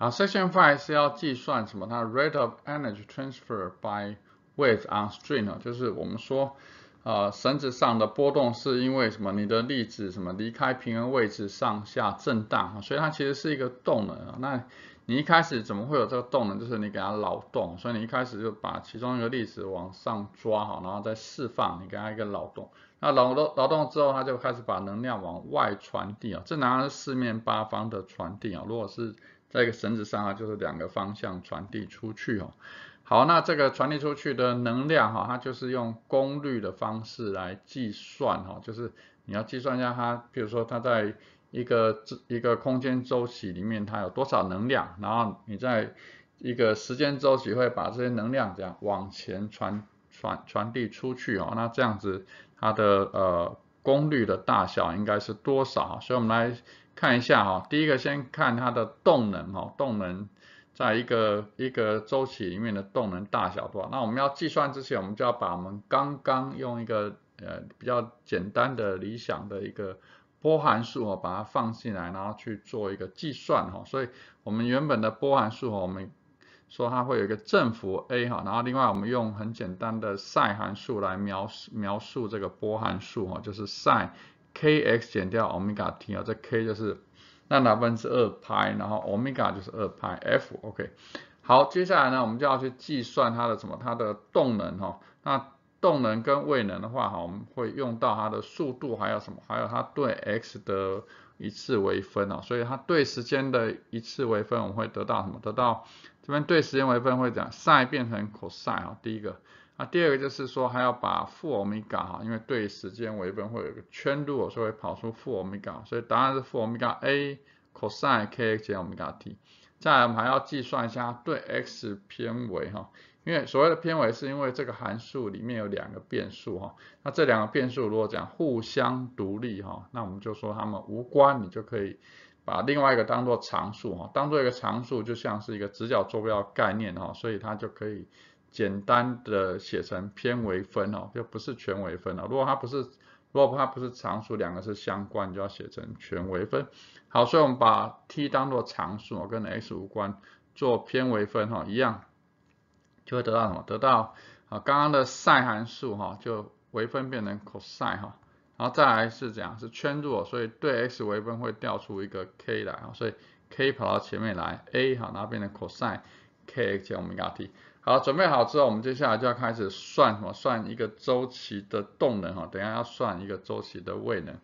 好，section five 是要计算什么？它 rate of energy transfer by waves on string 啊，就是我们说，呃，绳子上的波动是因为什么？你的粒子什么离开平衡位置上下震荡啊，所以它其实是一个动能啊。那你一开始怎么会有这个动能？就是你给它劳动，所以你一开始就把其中一个粒子往上抓好，然后再释放，你给它一个劳动。那劳动劳动之后，它就开始把能量往外传递啊，这当然四面八方的传递啊，如果是。在一个绳子上啊，就是两个方向传递出去哦。好，那这个传递出去的能量哈，它就是用功率的方式来计算哈，就是你要计算一下它，比如说它在一个一个空间周期里面它有多少能量，然后你在一个时间周期会把这些能量这样往前传传传递出去哦。那这样子它的呃功率的大小应该是多少？所以我们来。看一下哈，第一个先看它的动能哈，动能在一个一个周期里面的动能大小多少。那我们要计算之前，我们就要把我们刚刚用一个呃比较简单的理想的一个波函数哦，把它放进来，然后去做一个计算哈。所以我们原本的波函数哦，我们说它会有一个正负 A 哈，然后另外我们用很简单的 sin 函数来描述描述这个波函数哈，就是 sin。kx 减掉欧米伽 t 啊，这 k 就是那哪分之二派，然后欧米伽就是二派 f，OK。好，接下来呢，我们就要去计算它的什么，它的动能哦。那动能跟位能的话哈，我们会用到它的速度，还有什么，还有它对 x 的一次微分啊。所以它对时间的一次微分，我们会得到什么？得到这边对时间微分会讲，sin 变成 cosine 啊，第一个。那第二个就是说，还要把负欧米伽哈，因为对时间为本会有一个圈度，所以会跑出负欧米伽，所以答案是负欧米伽 A cosine k x 减欧米伽 t。再来，我们还要计算一下对 x 偏微哈，因为所谓的偏微是因为这个函数里面有两个变数哈，那这两个变数如果讲互相独立哈，那我们就说它们无关，你就可以把另外一个当做常数哈，当做一个常数，就像是一个直角坐标概念哈，所以它就可以。简单的写成偏微分哦，就不是全微分了。如果它不是，如果它不是常数，两个是相关，就要写成全微分。好，所以我们把 t 当做常数，跟 x 无关，做偏微分哈，一样就会得到什么？得到啊，刚刚的 sin 函数哈，就微分变成 cos 哈。然后再来是样，是圈哦，所以对 x 微分会调出一个 k 来，所以 k 跑到前面来，a 哈，然后变成 cos kx omega t。好，准备好之后，我们接下来就要开始算什么？算一个周期的动能哈。等一下要算一个周期的位能。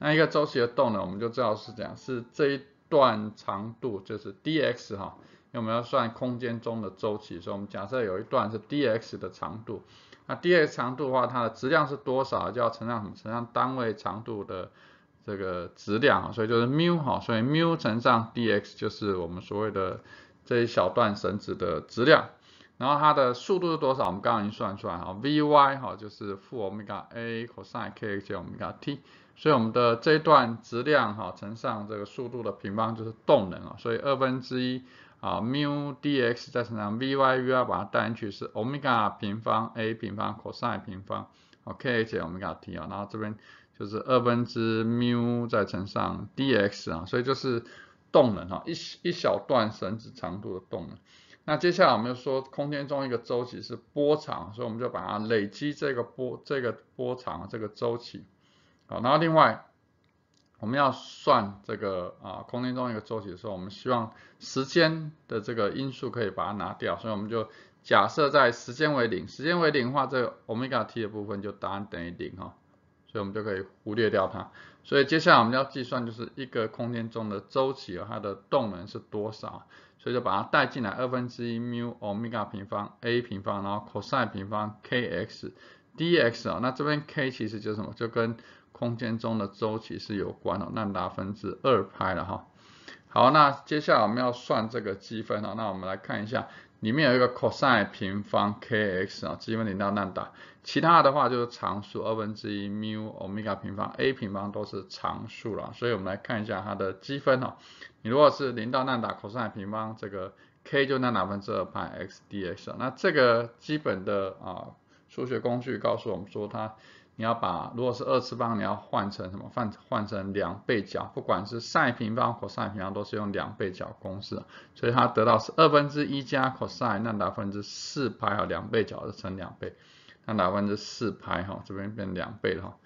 那一个周期的动能，我们就知道是这样，是这一段长度就是 d x 哈，因为我们要算空间中的周期，所以我们假设有一段是 d x 的长度。那 d x 长度的话，它的质量是多少？就要乘上什么？乘上单位长度的这个质量所以就是 mu 哈，所以 mu 乘上 d x 就是我们所谓的这一小段绳子的质量。然后它的速度是多少？我们刚刚已经算出来哈，v_y 哈就是负欧米伽 a cosine kx 欧米伽 t，所以我们的这一段质量哈乘上这个速度的平方就是动能啊，所以二分之一啊 mu dx 再乘上 v_y v_y 把它带进去是欧米伽平方 a 平方 cosine 平方，kx 欧米伽 t 啊，然后这边就是二分之 mu 再乘上 dx 啊，所以就是动能哈一一小段绳子长度的动能。那接下来我们就说空间中一个周期是波长，所以我们就把它累积这个波这个波长这个周期。好，然后另外我们要算这个啊空间中一个周期的时候，我们希望时间的这个因素可以把它拿掉，所以我们就假设在时间为零，时间为零的话，这欧米伽 t 的部分就答案等于零哈。我们就可以忽略掉它，所以接下来我们要计算，就是一个空间中的周期和它的动能是多少，所以就把它带进来，二分之一谬欧米伽平方 a 平方，然后 cosine 平方 kx dx 啊，那这边 k 其实就是什么，就跟空间中的周期是有关哦，那拿分之二派了哈。好，那接下来我们要算这个积分啊，那我们来看一下，里面有一个 cosine 平方 kx 啊，积分零到兰达，其他的话就是常数二分之一 m 欧米伽平方 a 平方都是常数了，所以我们来看一下它的积分哦，你如果是零到兰达 cosine 平方这个 k 就兰达分之二派 x dx，那这个基本的啊数学工具告诉我们说它。你要把如果是二次方，你要换成什么？换换成两倍角，不管是 sin 平方或 cos 平方，都是用两倍角公式。所以它得到是二分之一加 cos 那达分之四派，哈，两倍角就乘两倍，那达分之四派哈，这边变两倍了哈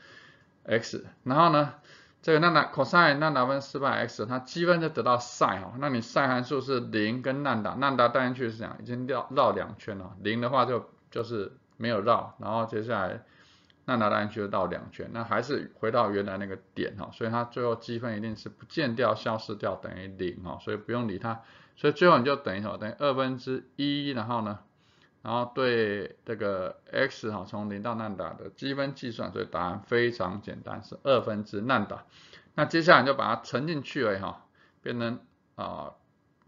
x。然后呢，这个那达 cos 那达分之四派 x，它积分就得到 sin 哈，那你 sin 函数是零跟那达那达带进去是这样，已经绕绕两圈了。零的话就就是没有绕，然后接下来。那它弯就到两圈，那还是回到原来那个点哈，所以它最后积分一定是不见掉、消失掉等于零哈，所以不用理它，所以最后你就等于什么？等于二分之一，然后呢，然后对这个 x 哈从零到兰达的积分计算，所以答案非常简单，是二分之兰达。那接下来你就把它乘进去了哈，变成啊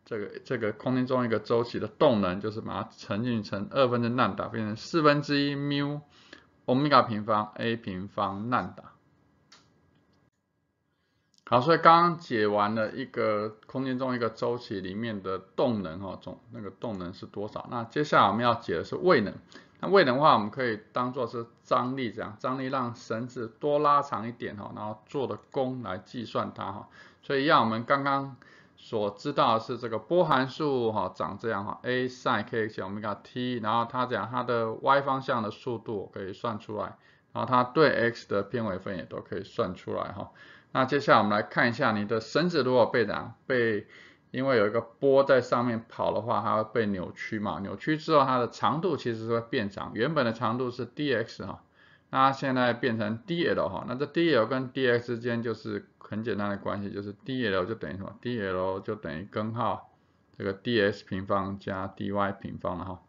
这个这个空间中一个周期的动能，就是把它乘进去乘二分之兰达，变成四分之一缪。欧米伽平方，a 平方，难打。好，所以刚刚解完了一个空间中一个周期里面的动能哈，总那个动能是多少？那接下来我们要解的是位能。那位能的话，我们可以当做是张力这样，张力让绳子多拉长一点哈，然后做的功来计算它哈。所以让我们刚刚。所知道是这个波函数哈，长这样哈，a s i n kx 我们讲 t，然后它讲它的 y 方向的速度可以算出来，然后它对 x 的偏微分也都可以算出来哈。那接下来我们来看一下，你的绳子如果被拉，被因为有一个波在上面跑的话，它会被扭曲嘛？扭曲之后它的长度其实是会变长，原本的长度是 dx 哈，那现在变成 dl 哈，那这 dl 跟 dx 之间就是。很简单的关系就是 dl 就等于什么？dl 就等于根号这个 dx 平方加 dy 平方了哈。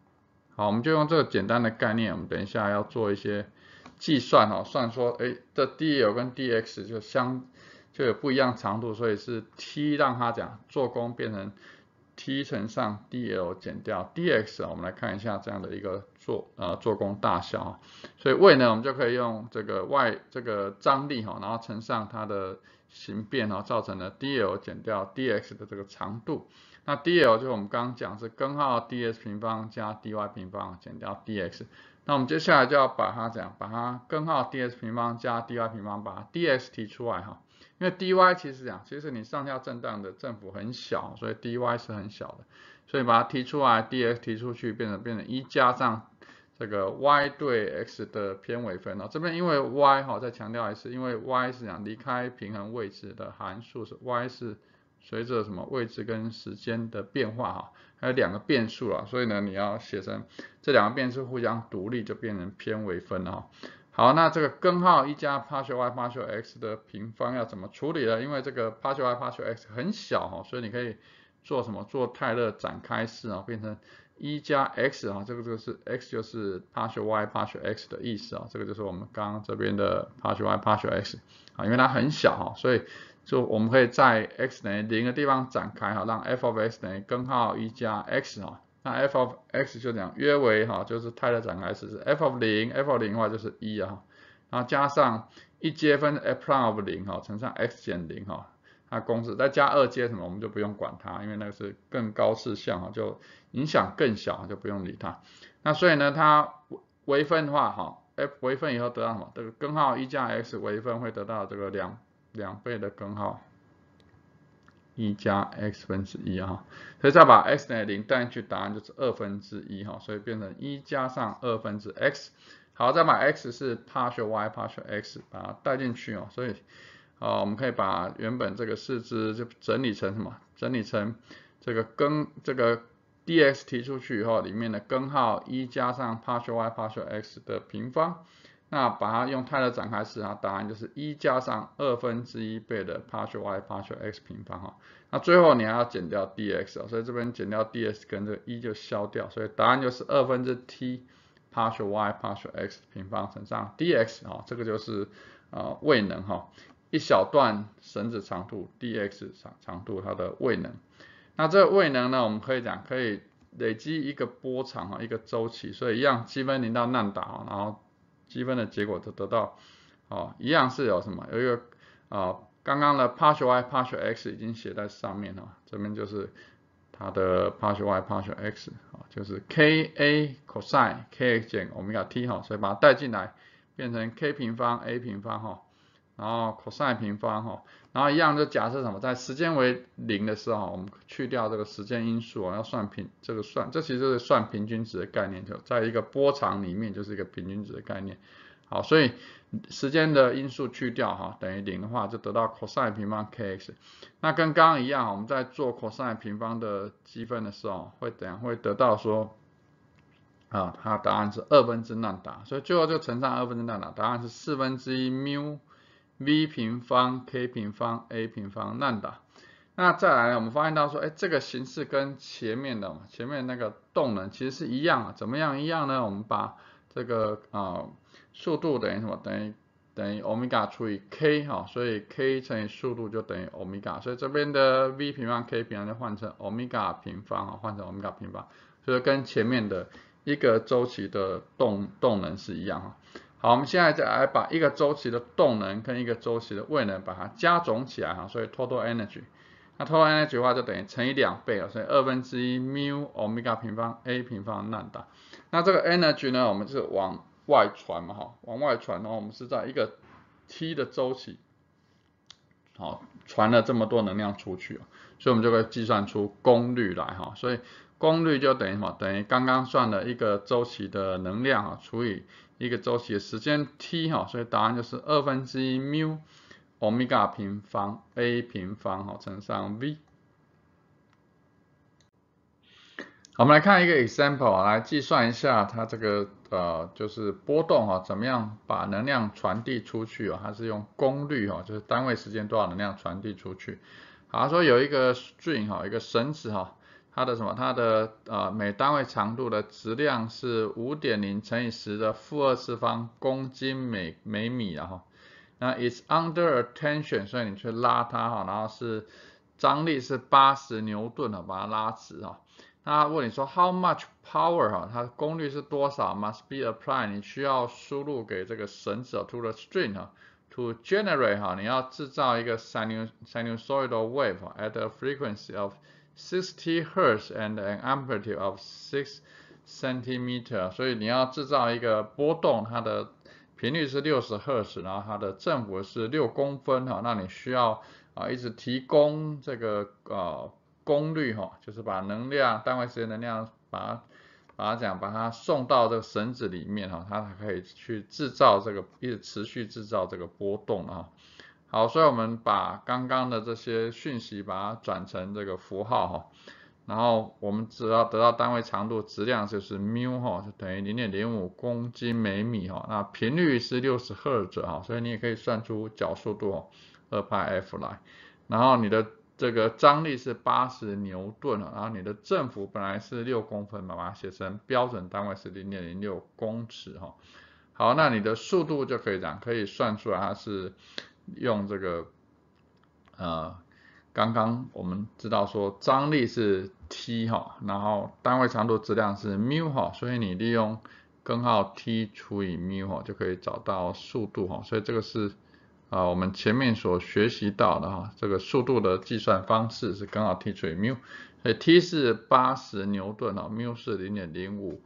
好，我们就用这个简单的概念，我们等一下要做一些计算哈，算说，哎，这 dl 跟 dx 就相就有不一样长度，所以是 t 让它讲做工变成 t 乘上 dl 减掉 dx，我们来看一下这样的一个做呃做工大小。所以位呢，我们就可以用这个外这个张力哈，然后乘上它的。形变哦，造成了 d l 减掉 d x 的这个长度，那 d l 就是我们刚刚讲是根号 d s 平方加 d y 平方减掉 d x，那我们接下来就要把它怎样，把它根号 d s 平方加 d y 平方，把 d x 提出来哈，因为 d y 其实讲，其实你上下震荡的振幅很小，所以 d y 是很小的，所以把它提出来，d x 提出去，变成变成一加上。这个 y 对 x 的偏微分啊，这边因为 y 哈，再强调一次，因为 y 是讲离开平衡位置的函数，是 y 是随着什么位置跟时间的变化哈，还有两个变数了，所以呢你要写成这两个变数互相独立就变成偏微分了。好，那这个根号一加 partial y partial x 的平方要怎么处理呢？因为这个 partial y partial x 很小哦，所以你可以做什么？做泰勒展开式啊，变成。一加 x 啊，这个就是 x 就是 partial y partial x 的意思啊，这个就是我们刚这边的 partial y partial x 啊，因为它很小哈，所以就我们可以在 x 等于零的地方展开哈，让 f of x 等于根号一加 x 啊，那 f of x 就讲约为哈，就是泰勒展开式是 f of 零，f of 零的话就是一啊，然后加上一阶分 f prime of 零哈乘上 x 减零哈。它公式再加二阶什么我们就不用管它，因为那个是更高次项哈，就影响更小，就不用理它。那所以呢，它微分的话，哈 f 微分以后得到什么？这个根号一加 x 微分会得到这个两两倍的根号一加 x 分之一哈，所以再把 x 等于零带进去，答案就是二分之一哈。所以变成一加上二分之 x。好，再把 x 是 partial y partial x 把它带进去哦，所以。啊，我们可以把原本这个式子就整理成什么？整理成这个根这个 dx 提出去以后，里面的根号一加上 partial y partial x 的平方。那把它用泰勒展开式啊，答案就是一加上二分之一倍的 partial y partial x 平方哈。那最后你还要减掉 dx，所以这边减掉 dx 跟这个一就消掉，所以答案就是二分之 t partial y partial x 平方乘上 dx 哈，这个就是呃未能哈。一小段绳子长度 dx 长长度它的位能，那这位能呢，我们可以讲可以累积一个波长啊，一个周期，所以一样积分零到打达，然后积分的结果就得到，哦，一样是有什么有一个啊，刚刚的 partial y partial x 已经写在上面了，这边就是它的 partial y partial x 哦，就是 k a cosine k x 减欧米伽 t 哈，所以把它带进来，变成 k 平方 a 平方哈。然后 cosine 平方哈，然后一样就假设什么，在时间为零的时候，我们去掉这个时间因素啊，要算平这个算，这其实是算平均值的概念，就在一个波长里面就是一个平均值的概念。好，所以时间的因素去掉哈，等于零的话，就得到 cosine 平方 kx。那跟刚刚一样，我们在做 cosine 平方的积分的时候，会怎样？会得到说，啊，它答案是二分之那达，所以最后就乘上二分之那达，答案是四分之一缪。v 平方 k 平方 a 平方兰 d a 那再来呢？我们发现到说，哎，这个形式跟前面的前面那个动能其实是一样，啊，怎么样一样呢？我们把这个啊速度等于什么？等于等于欧米伽除以 k 哈，所以 k 乘以速度就等于欧米伽，所以这边的 v 平方 k 平方就换成欧米伽平方啊，换成欧米伽平方，就是跟前面的一个周期的动动能是一样啊。好，我们现在再来把一个周期的动能跟一个周期的位能把它加总起来哈，所以 total energy，那 total energy 的话就等于乘以两倍啊，所以二分之一谬欧米伽平方 a 平方 l a m d a 那这个 energy 呢，我们是往外传嘛哈，往外传，然后我们是在一个 T 的周期，好，传了这么多能量出去啊，所以我们就会计算出功率来哈，所以。功率就等于什么？等于刚刚算的一个周期的能量啊，除以一个周期的时间 t 哈，所以答案就是二分之一 mu 欧米伽平方 a 平方哈乘上 v。我们来看一个 example，来计算一下它这个呃就是波动啊怎么样把能量传递出去啊？它是用功率啊，就是单位时间多少能量传递出去。好，说有一个 string 哈，一个绳子哈。它的什么？它的呃，每单位长度的质量是五点零乘以十的负二次方公斤每每米然后那 it's under a tension，所以你去拉它哈，然后是张力是八十牛顿哈，把它拉直哈。那问你说 how much power 哈？它功率是多少？Must be applied，你需要输入给这个绳子 to the string 哈。To generate 哈，你要制造一个 sinusoidal wave at a frequency of sixty hertz and an amplitude of six centimeter，所以你要制造一个波动，它的频率是六十赫兹，然后它的振幅是六公分哈，那你需要啊一直提供这个呃功率哈，就是把能量，单位时间能量把它。把它讲，把它送到这个绳子里面哈，它可以去制造这个，一直持续制造这个波动啊。好，所以我们把刚刚的这些讯息把它转成这个符号哈，然后我们只要得到单位长度质量就是缪哈，就等于零点零五公斤每米哈。那频率是六十赫兹哈，所以你也可以算出角速度二派 f 来，然后你的。这个张力是八十牛顿然后你的振幅本来是六公分，嘛，把它写成标准单位是零点零六公尺哈。好，那你的速度就可以这样，可以算出来它是用这个呃，刚刚我们知道说张力是 T 哈，然后单位长度质量是 mu 哈，所以你利用根号 T 除以 mu 哈就可以找到速度哈，所以这个是。啊，我们前面所学习到的啊，这个速度的计算方式是刚好以 mu，所以 T 是八十牛顿啊 u 是零点零五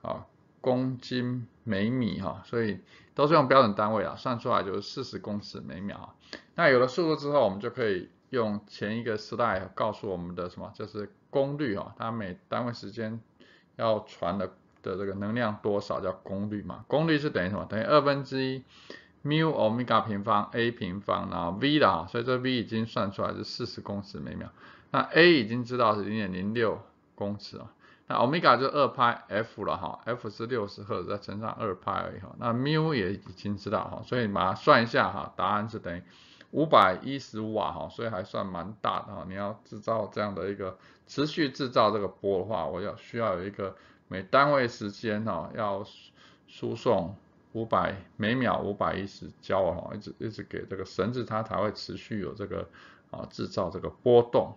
啊，公斤每米哈，所以都是用标准单位啊，算出来就是四十公尺每秒。那有了速度之后，我们就可以用前一个 slide 告诉我们的什么，就是功率啊，它每单位时间要传的的这个能量多少，叫功率嘛。功率是等于什么？等于二分之一。缪欧米伽平方 a 平方然后 v 的哈，所以这 v 已经算出来是四十公尺每秒，那 a 已经知道是零点零六公尺啊，那欧米伽就二派 f 了哈，f 是六十赫兹再乘上二派已哈，那缪也已经知道哈，所以把它算一下哈，答案是等于五百一十瓦哈，所以还算蛮大的哈，你要制造这样的一个持续制造这个波的话，我要需要有一个每单位时间哈要输送。五百每秒五百一十焦啊，一直一直给这个绳子，它才会持续有这个啊制造这个波动。